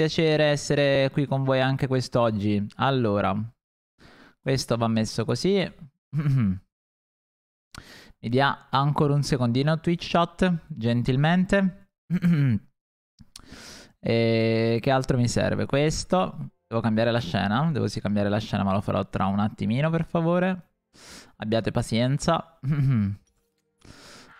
piacere essere qui con voi anche quest'oggi. Allora, questo va messo così. Mi dia ancora un secondino Twitch chat, gentilmente. e che altro mi serve? Questo. Devo cambiare la scena, devo sì cambiare la scena, ma lo farò tra un attimino, per favore. Abbiate pazienza.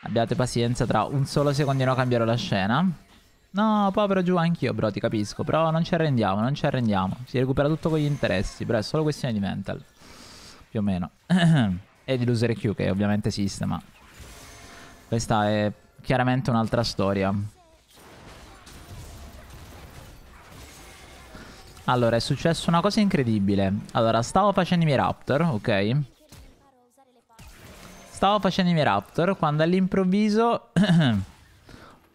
Abbiate pazienza, tra un solo secondino cambierò la scena. No, povero giù, anch'io, bro, ti capisco. Però non ci arrendiamo, non ci arrendiamo. Si recupera tutto con gli interessi, bro, è solo questione di mental. Più o meno. e di loser Q, che ovviamente esiste, ma... Questa è chiaramente un'altra storia. Allora, è successa una cosa incredibile. Allora, stavo facendo i miei Raptor, ok? Stavo facendo i miei Raptor quando all'improvviso...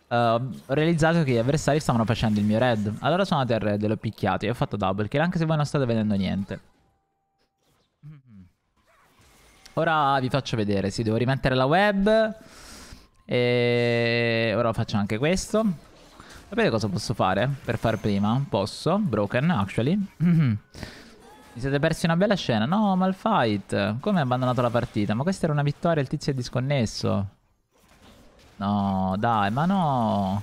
Ehm, ho realizzato che gli avversari stavano facendo il mio red. Allora sono andato al red e l'ho picchiato e ho fatto double kill anche se voi non state vedendo niente. Ora vi faccio vedere, sì, devo rimettere la web. E ora faccio anche questo. Sapete cosa posso fare per far prima? Posso, broken actually. Mi siete persi una bella scena. No, malfight. Come ha abbandonato la partita? Ma questa era una vittoria, il tizio è disconnesso. No, dai, ma no.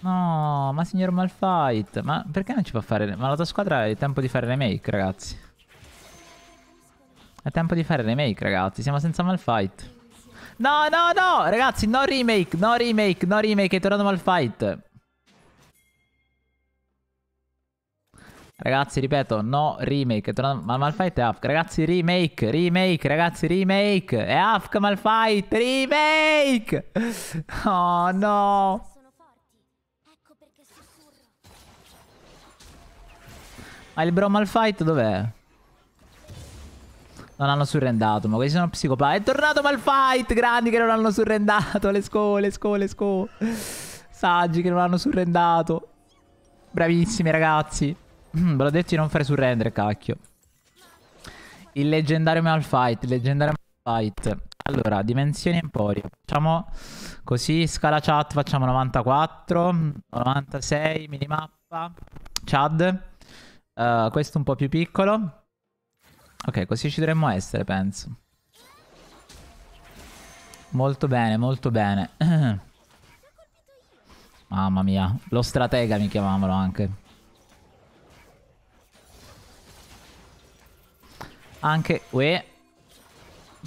No, ma signor Malfight, ma perché non ci può fare... Ma la tua squadra è tempo di fare remake, ragazzi. È tempo di fare remake, ragazzi. Siamo senza Malfight. No, no, no! Ragazzi, no remake, no remake, no remake. È tornato Malfight. Ragazzi, ripeto, no remake. Ma Malfight è AFK. Ragazzi, remake, remake, ragazzi, remake. È AFK Malfight, remake! Oh no! Ma il bro Malfight dov'è? Non hanno surrendato, ma questi sono psicopatici. È tornato Malfight! Grandi che non hanno surrendato. Let's go, let's go, let's go. Saggi che non hanno surrendato. Bravissimi, ragazzi. Mm, ve l'ho detto di non fare surrender, cacchio. Il leggendario Malfight, il leggendario Malfight. Allora, dimensioni Emporia. Facciamo così, scala chat, facciamo 94, 96, minimappa, Chad. Uh, questo un po' più piccolo. Ok, così ci dovremmo essere, penso. Molto bene, molto bene. Mamma mia, lo stratega mi chiamavano anche. Anche... Uè.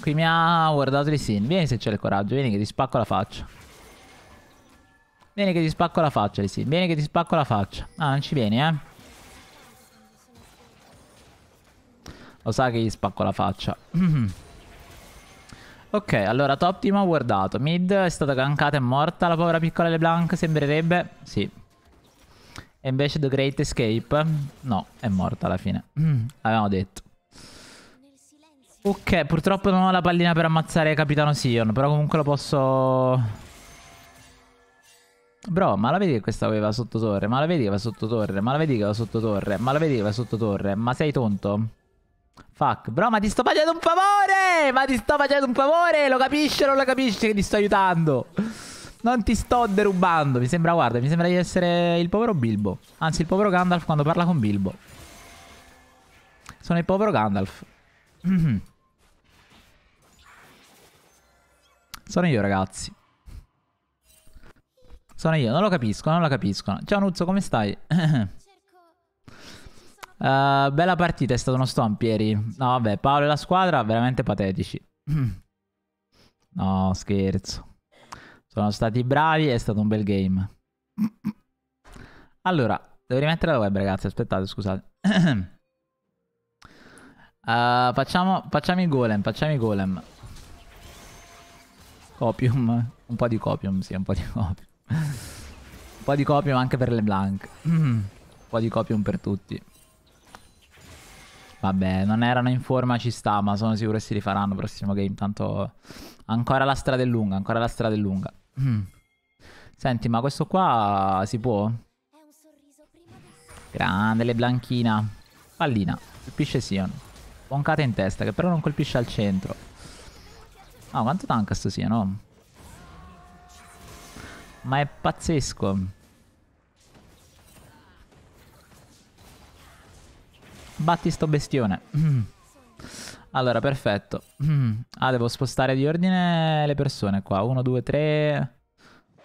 Qui mi ha guardato di Sin. Vieni se c'è il coraggio. Vieni che ti spacco la faccia. Vieni che ti spacco la faccia, Lee Sin. Vieni che ti spacco la faccia. Ah, non ci vieni, eh. Lo sa che gli spacco la faccia. ok, allora top team ha guardato. Mid è stata gankata e morta. La povera piccola LeBlanc sembrerebbe... Sì. E invece The Great Escape... No, è morta alla fine. Avevamo detto. Ok, purtroppo non ho la pallina per ammazzare Capitano Sion, però comunque lo posso... Bro, ma la vedi che questa aveva sotto torre? Ma la vedi che va sotto torre? Ma la vedi che va sotto torre? Ma la vedi che va sotto torre? Ma sei tonto? Fuck, bro, ma ti sto facendo un favore! Ma ti sto facendo un favore! Lo capisci o non lo capisci che ti sto aiutando? Non ti sto derubando, mi sembra, guarda, mi sembra di essere il povero Bilbo. Anzi, il povero Gandalf quando parla con Bilbo. Sono il povero Gandalf. Sono io, ragazzi. Sono io, non lo capisco, non lo capisco. Ciao Nuzzo, come stai? uh, bella partita, è stato uno stomp ieri. No, vabbè, Paolo e la squadra veramente patetici. no, scherzo. Sono stati bravi, è stato un bel game. allora, devo rimettere la web, ragazzi. Aspettate, scusate. uh, facciamo, facciamo i golem, facciamo i golem. Copium. Un po' di copium, sì, un po' di copium. un po' di copium anche per le blank. Mm, un po' di copium per tutti. Vabbè, non erano in forma, ci sta, ma sono sicuro che si rifaranno prossimo game. Tanto ancora la strada è lunga, ancora la strada è lunga. Mm. Senti, ma questo qua si può? Grande, le blanchina. Pallina, colpisce Sion. Boncata in testa, che però non colpisce al centro. Oh, quanto tanka sto sia, no? Ma è pazzesco. Batti sto bestione. Allora, perfetto. Ah, devo spostare di ordine le persone qua. 1, 2, 3...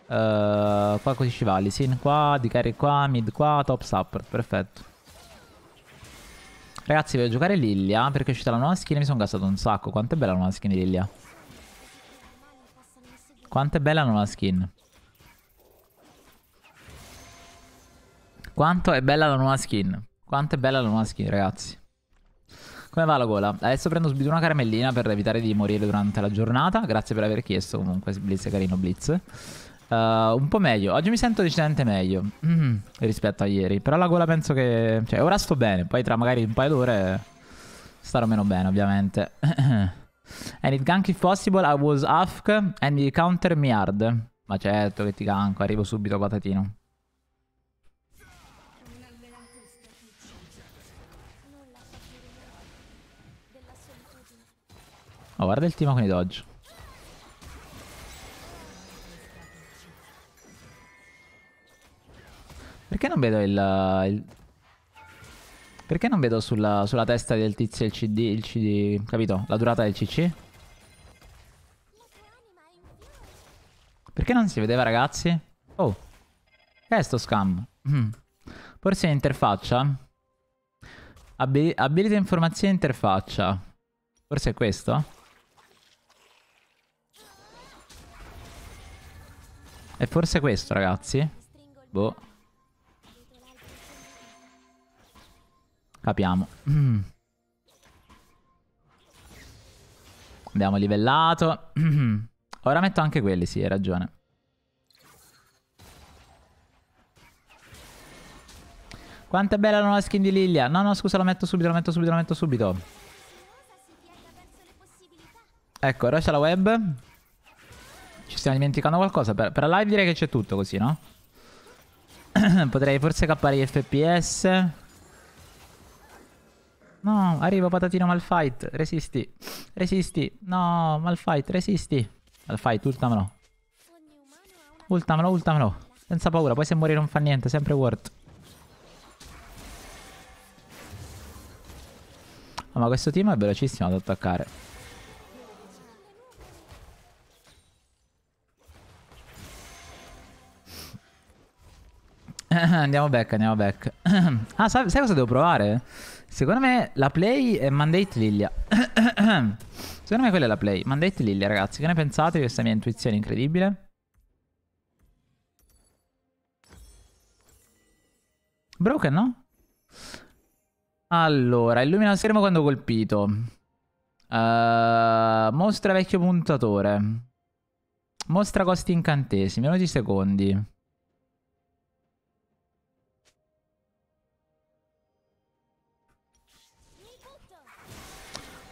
Uh, qua così ci scivalli, sin qua, di carry qua, mid qua, top support, perfetto. Ragazzi, voglio giocare Lilia perché è uscita la nuova skin e mi sono gastato un sacco. Quanto è bella la nuova skin di Lilia. Quanto è bella la nuova skin. Quanto è bella la nuova skin. Quanto è bella la nuova skin, ragazzi. Come va la gola? Adesso prendo subito una caramellina per evitare di morire durante la giornata. Grazie per aver chiesto comunque, Blitz è carino, Blitz. Uh, un po' meglio. Oggi mi sento decisamente meglio mm, rispetto a ieri. Però la gola penso che... Cioè, ora sto bene. Poi tra magari un paio d'ore starò meno bene, ovviamente. And it gank if possible, I was half and he counter me hard. Ma certo che ti ganco, arrivo subito patatino. Oh, guarda il team con i dodge. Perché non vedo il, il... Perché non vedo sulla, sulla testa del tizio il CD, il CD... Capito? La durata del CC? Perché non si vedeva, ragazzi? Oh. Che è sto scam? Mm. Forse è interfaccia? Abil abilita informazioni interfaccia. Forse è questo? E forse questo, ragazzi? Boh. Capiamo. Mm. Abbiamo livellato. Mm-hmm. Ora metto anche quelli, sì, hai ragione. Quanto è bella la nuova skin di Lilia. No, no, scusa, la metto subito, la metto subito, la metto subito. Ecco, ora c'è la web. Ci stiamo dimenticando qualcosa. Per, per la live direi che c'è tutto così, no? Potrei forse cappare gli FPS. No, arrivo patatino Malfight, resisti. Resisti. No, Malfight, resisti. Malfight, ultamelo. Ultamelo, ultamelo. Senza paura, poi se muori non fa niente, sempre worth. Ah, oh, ma questo team è velocissimo ad attaccare. andiamo back, andiamo back. ah, sai, sai, cosa devo provare? Secondo me la play è Mandate Lilia. Secondo me quella è la play. Mandate Lilia, ragazzi. Che ne pensate di questa mia intuizione incredibile? Broken, no? Allora, illumina il schermo quando colpito. Uh, mostra vecchio puntatore. Mostra costi incantesimi, 11 secondi.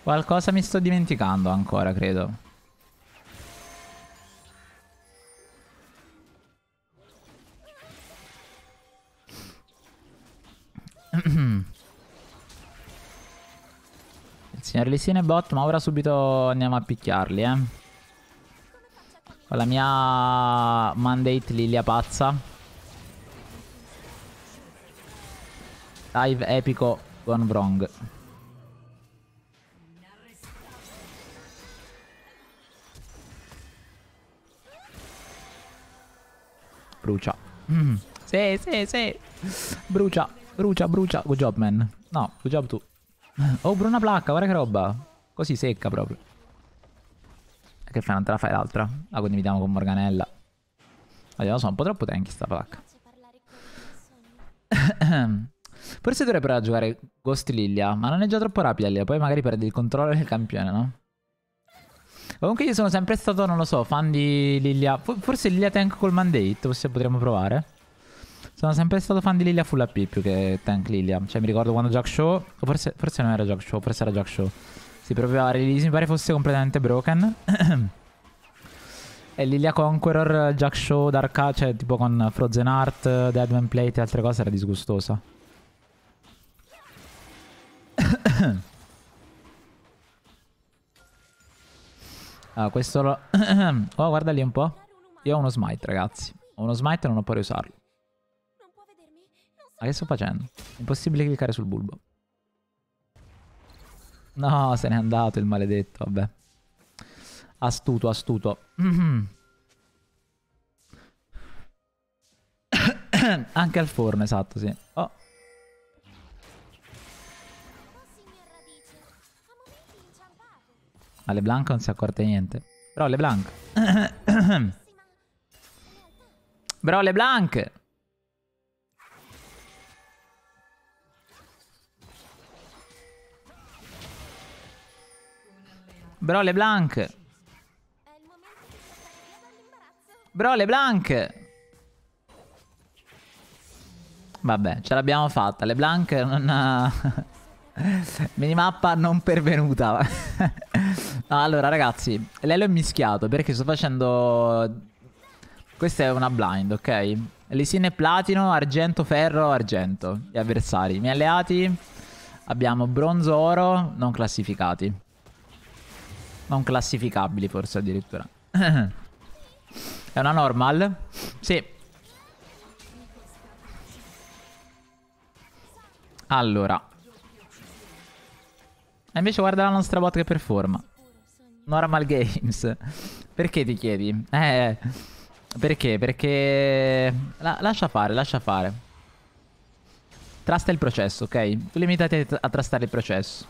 Qualcosa mi sto dimenticando ancora, credo. Il signor Lissine bot, ma ora subito andiamo a picchiarli, eh. Con la mia mandate Lilia pazza. Live epico gone wrong. Brucia. Mm. Sì, sì, sì. Brucia, brucia, brucia. Good job, man. No, good job tu. Oh, Bruna placca, guarda che roba. Così secca proprio. Che fai, non te la fai l'altra? La condividiamo con Morganella. Allora, so, un po' troppo tanky sta placca. Forse dovrei provare a giocare Ghost Lilia, ma non è già troppo rapida Lilia, poi magari perdi il controllo del campione, no? Comunque io sono sempre stato, non lo so, fan di Lilia. Forse Lilia Tank col Mandate, forse potremmo provare. Sono sempre stato fan di Lilia Full AP più che Tank Lilia. Cioè mi ricordo quando Jack Show, forse, forse non era Jack Show, forse era Jack Show. Si provava a release, mi pare fosse completamente broken. e Lilia Conqueror, Jack Show, Dark Arch, cioè tipo con Frozen Heart, Deadman Plate e altre cose era disgustosa. Ah, questo lo... oh, guarda lì un po'. Io ho uno smite, ragazzi. Ho uno smite e non ho paura di usarlo. Ma che sto facendo? Impossibile cliccare sul bulbo. No, se n'è andato il maledetto, vabbè. Astuto, astuto. Anche al forno, esatto, sì. Oh. Ma LeBlanc non si accorge niente. Però LeBlanc. Bro LeBlanc! Bro LeBlanc! Bro LeBlanc! Vabbè, ce l'abbiamo fatta. LeBlanc non ha... Minimappa non pervenuta. Ah, allora ragazzi, Lelo è mischiato perché sto facendo... Questa è una blind, ok? Lisine platino, argento, ferro, argento. Gli avversari. I miei alleati abbiamo bronzo, oro, non classificati. Non classificabili forse addirittura. è una normal? Sì. Allora. E invece guarda la nostra bot che performa. Normal Games. Perché ti chiedi? Eh, perché? Perché... La, lascia fare, lascia fare. Trasta il processo, ok? Tu limitati a trastare il processo.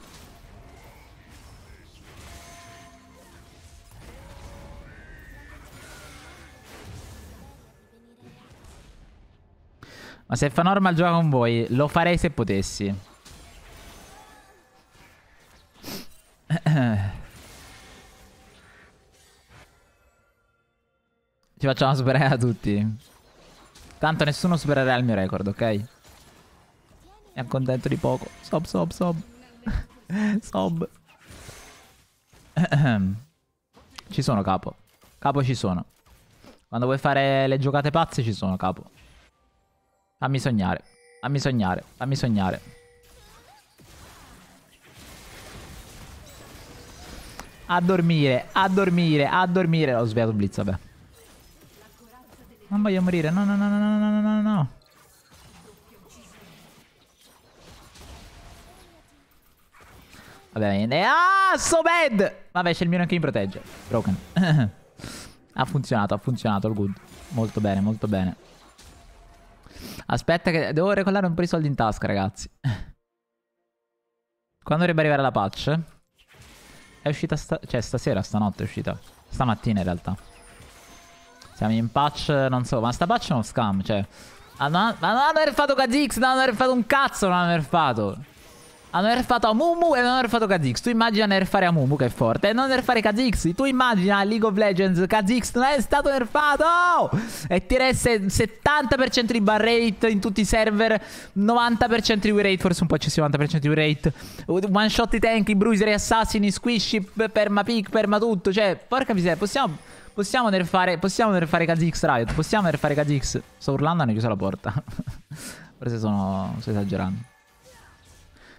Ma se fa normal gioca con voi, lo farei se potessi. Eh, eh. Ci facciamo superare a tutti. Tanto nessuno supererà il mio record, ok? Mi accontento di poco. Sob, sob, sob. sob. ci sono, capo. Capo ci sono. Quando vuoi fare le giocate pazze ci sono, capo. Fammi sognare. Fammi sognare. Fammi sognare. A dormire, a dormire, a dormire. Ho il Blitz, vabbè. Non voglio morire, no, no, no, no, no, no, no, no. Ovviamente. Ah, so bad! Vabbè, c'è il mio che mi protegge. Broken. ha funzionato, ha funzionato il good. Molto bene, molto bene. Aspetta che devo recollare un po' di soldi in tasca, ragazzi. Quando dovrebbe arrivare la patch? È uscita sta... Cioè, stasera, stanotte è uscita. Stamattina, in realtà. Siamo in patch, non so, ma sta patch è uno scam, cioè... Ah, ma non hanno nerfato Kha'Zix, non hanno nerfato un cazzo, non hanno nerfato. Hanno nerfato Amumu e non hanno nerfato Kha'Zix. Tu immagina nerfare Amumu che è forte e non nerfare Kha'Zix. Tu immagina League of Legends, Kha'Zix non è stato nerfato! E tira 70% di bar rate in tutti i server, 90% di win rate, forse un po' eccessivo 90% di win rate. One shot i tank, i bruiser, i assassini, squishy, perma pick, perma tutto. Cioè, porca miseria, possiamo... Possiamo nerfare, possiamo nerfare Kazix Riot, possiamo nerfare Kazix. Sto urlando, hanno chiuso la porta. Forse sono... sto esagerando.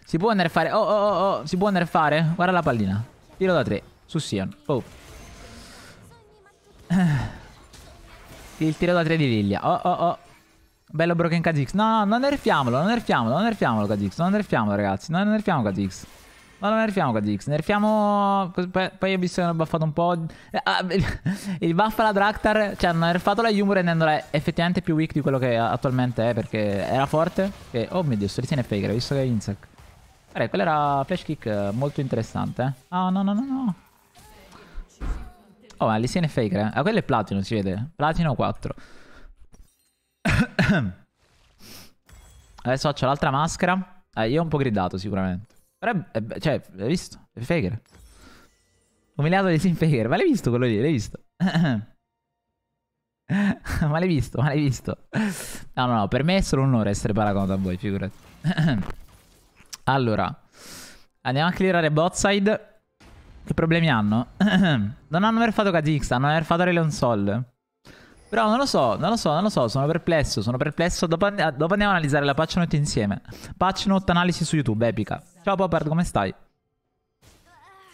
Si può nerfare, oh oh oh oh, si può nerfare? Guarda la pallina. Tiro da tre su Sion, oh. Il tiro da tre di Liglia oh oh oh. Bello broken Kazix. No, no, non nerfiamolo, non nerfiamolo, non nerfiamolo Kazix, non nerfiamolo ragazzi, non nerfiamo Kazix. Ma non nerfiamo Kha'Zix, nerfiamo... Poi ho visto che hanno buffato un po'... Eh, ah, il buff alla Draktar, cioè hanno nerfato la Yumu rendendola effettivamente più weak di quello che attualmente è, perché era forte. E... Oh mio dio, sto ritiene Faker, ho visto che è Insec. Vabbè, quella era flash kick eh, molto interessante. Eh? Ah, no, no, no, no. Oh, ma Lisiene Faker, eh? Ah, quello è Platino, si vede. Platino 4. Adesso faccio l'altra maschera. Eh, io ho un po' gridato sicuramente. Però è, cioè, l'hai visto? È Faker. Umiliato di Sim Faker. Ma l'hai visto quello lì? L'hai visto? ma l'hai visto? Ma l'hai visto? No, no, no. Per me è solo un onore essere paragonato a voi, figurati. allora. Andiamo a clearare botside. Che problemi hanno? non hanno aver fatto Kazix, hanno aver fatto Relion Sol. Però non lo so, non lo so, non lo so, sono perplesso, sono perplesso. Dopo, and- ah, dopo andiamo a analizzare la patch note insieme. Patch note analisi su YouTube, epica. Ciao Popper, come stai?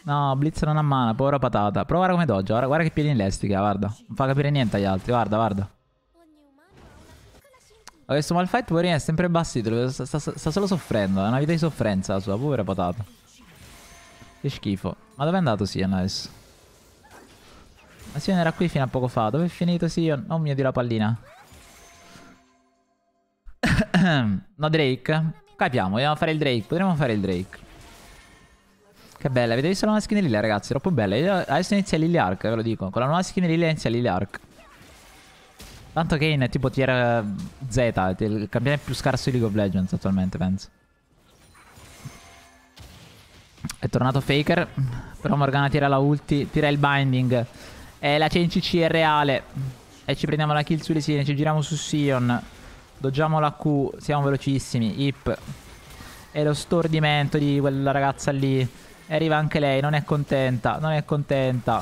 No, Blitz non ha mana, povera patata. Prova come doggia, guarda, guarda che piedi in lestica, guarda. Non fa capire niente agli altri, guarda, guarda. Questo Malfight poverino è sempre bassito, sta, sta, sta, solo soffrendo, è una vita di sofferenza la sua, povera patata. Che schifo. Ma dove è andato Sian adesso? Ma Sion era qui fino a poco fa. Dove è finito Sion? Oh mio dio, la pallina. no, Drake. Capiamo, vogliamo fare il Drake. Potremmo fare il Drake. Che bella, avete visto la nuova skin di Lilia, ragazzi? Troppo bella. Io adesso inizia Lily Arc, ve lo dico. Con la nuova skin di Lilia inizia Lily Arc. Tanto che in tipo tier eh, Z, il campione più scarso di League of Legends attualmente, penso. È tornato Faker, però Morgana tira la ulti, tira il binding. Eh, la CNCC è reale. E ci prendiamo la kill sulle Lisine, ci giriamo su Sion. Doggiamo la Q, siamo velocissimi. Hip. E lo stordimento di quella ragazza lì. E arriva anche lei, non è contenta, non è contenta.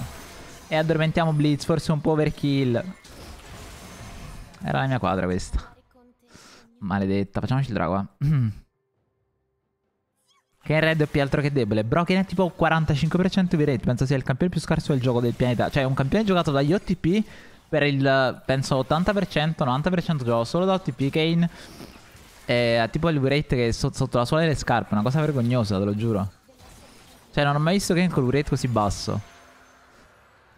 E addormentiamo Blitz, forse un po' overkill. Era la mia quadra questa. Maledetta, facciamoci il drago, eh. Che Red è più altro che debole. Broken è tipo 45% di rate. Penso sia il campione più scarso del gioco del pianeta. Cioè, è un campione giocato dagli OTP per il penso 80%, 90% gioco solo da OTP Kane. E ha tipo il rate che è sotto la suola delle scarpe. Una cosa vergognosa, te lo giuro. Cioè, non ho mai visto Kane con un rate così basso.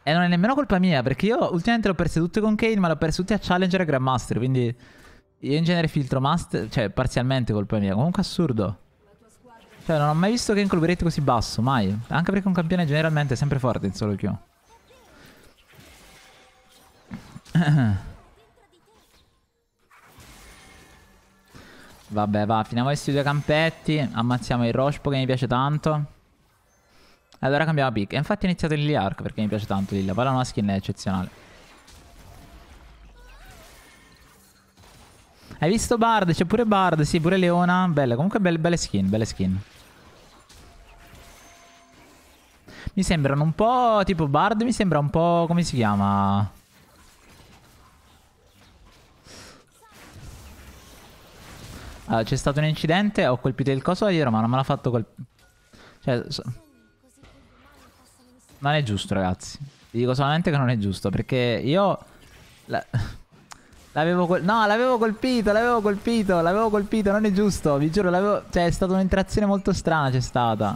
E non è nemmeno colpa mia, perché io ultimamente l'ho perse tutte con Kane, ma l'ho perse tutte a Challenger e Grandmaster. Quindi io in genere filtro Master, cioè parzialmente colpa mia. Comunque assurdo. Cioè, non ho mai visto Ken col berretto così basso, mai. Anche perché un campione generalmente è sempre forte in solo Q. Vabbè, va, finiamo questi due campetti. Ammazziamo il Roshpo che mi piace tanto. E Allora cambiamo pick. E infatti ho iniziato il Lily Arc perché mi piace tanto Lilla. Palla è una skin eccezionale. Hai visto Bard? C'è pure Bard, sì, pure Leona. Belle, comunque belle, belle skin, belle skin. Mi sembrano un po'... Tipo Bard mi sembra un po'... Come si chiama? Allora, ah, c'è stato un incidente, ho colpito il coso dietro, ma non me l'ha fatto colpire. Cioè... So... Non è giusto, ragazzi. Vi dico solamente che non è giusto, perché io... La... L'avevo col... No, l'avevo colpito, l'avevo colpito, l'avevo colpito, non è giusto, vi giuro, l'avevo... Cioè, è stata un'interazione molto strana, c'è stata.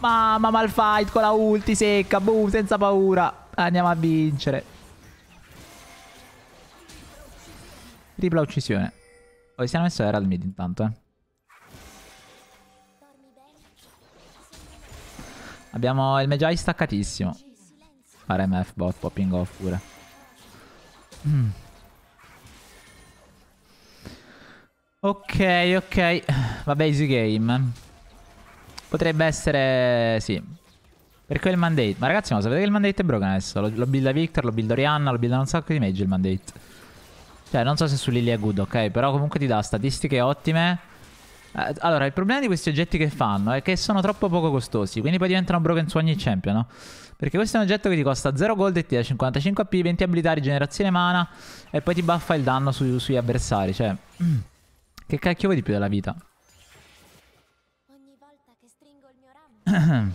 Mamma, malfight con la ulti secca, boom, senza paura. Andiamo a vincere. Tripla uccisione. Poi oh, si è messo era Herald mid intanto, eh. Abbiamo il Magi staccatissimo. RMF bot popping off pure. Mm. Ok, ok. Vabbè, easy game. Potrebbe essere... Sì. Perché il mandate... Ma ragazzi, ma sapete che il mandate è broken adesso? Lo, lo builda Victor, lo builda Rihanna, lo builda un sacco di mage il mandate. Cioè, non so se su Lily è good, ok? Però comunque ti dà statistiche ottime. Eh, allora, il problema di questi oggetti che fanno è che sono troppo poco costosi. Quindi poi diventano broken su ogni champion, no? Perché questo è un oggetto che ti costa 0 gold e ti dà 55 AP, 20 abilità, rigenerazione mana e poi ti buffa il danno su, sugli avversari. Cioè, che cacchio vuoi di più della vita? Ogni volta che stringo il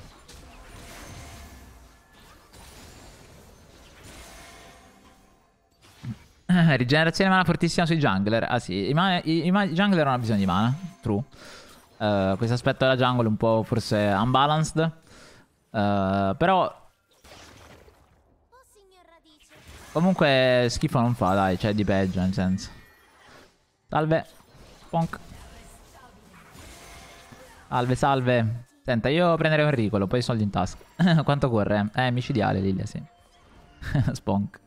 mio rigenerazione mana fortissima sui jungler. Ah sì, i, i, i jungler non hanno bisogno di mana. True. Uh, questo aspetto della jungle è un po' forse unbalanced. Uh, però Comunque schifo non fa, dai, c'è cioè, di peggio, nel senso. Salve. Ponk. Salve, salve. Senta, io prenderei un ricolo, poi i soldi in tasca. Quanto corre? Eh, micidiale Lilia, sì. Sponk.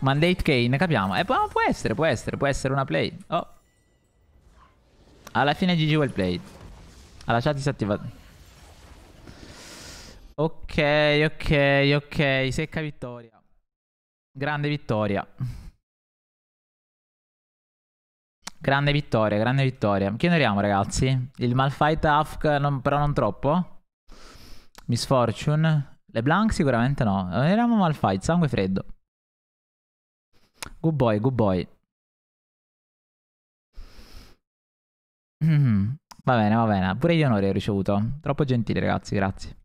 Mandate Kane, capiamo. Eh, può, può essere, può essere, può essere una play. Oh. Alla fine GG well played. Ha lasciato disattivato. Ok, ok, ok. Secca vittoria. Grande vittoria. Grande vittoria, grande vittoria. Chi onoriamo, ragazzi? Il Malfight Afk, non, però non troppo. Miss Fortune. LeBlanc sicuramente no. Onoriamo Malfight, sangue freddo. Good boy, good boy. va bene, va bene. Pure gli onori ho ricevuto. Troppo gentile, ragazzi, grazie.